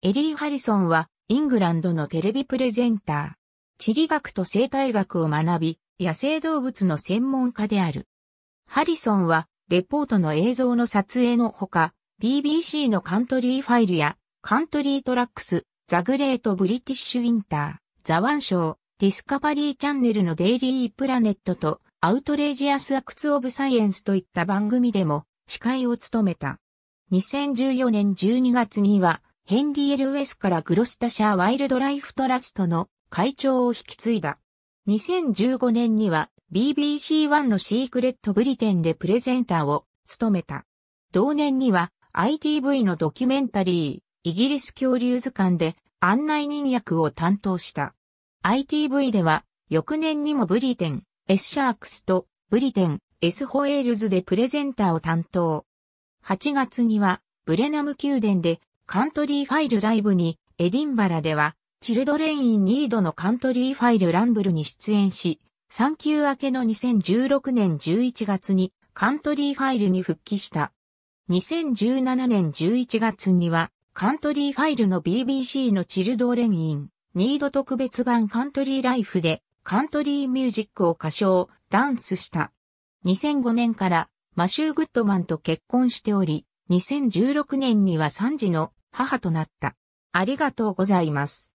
エリー・ハリソンは、イングランドのテレビプレゼンター。地理学と生態学を学び、野生動物の専門家である。ハリソンは、レポートの映像の撮影のほか、BBC のカントリーファイルや、カントリートラックス、ザグレート・ブリティッシュ・ウィンター、ザワンショー、ディスカバリーチャンネルのデイリー・プラネットと、アウトレージアス・アクツ・オブ・サイエンスといった番組でも、司会を務めた。2014年12月には、ヘンリー・エル・ウェスからグロスタシャー・ワイルドライフ・トラストの会長を引き継いだ。2015年には BBC1 のシークレット・ブリテンでプレゼンターを務めた。同年には ITV のドキュメンタリー、イギリス恐竜図鑑で案内人役を担当した。ITV では翌年にもブリテン、S シャークスとブリテン、S ホエールズでプレゼンターを担当。8月にはブレナム宮殿でカントリーファイルライブに、エディンバラでは、チルドレイン・ニードのカントリーファイルランブルに出演し、産休明けの2016年11月にカントリーファイルに復帰した。2017年11月にはカントリーファイルの BBC のチルドレイン、ニード特別版カントリーライフでカントリーミュージックを歌唱、ダンスした。2005年からマシュー・グッドマンと結婚しており、2016年には3児の母となった。ありがとうございます。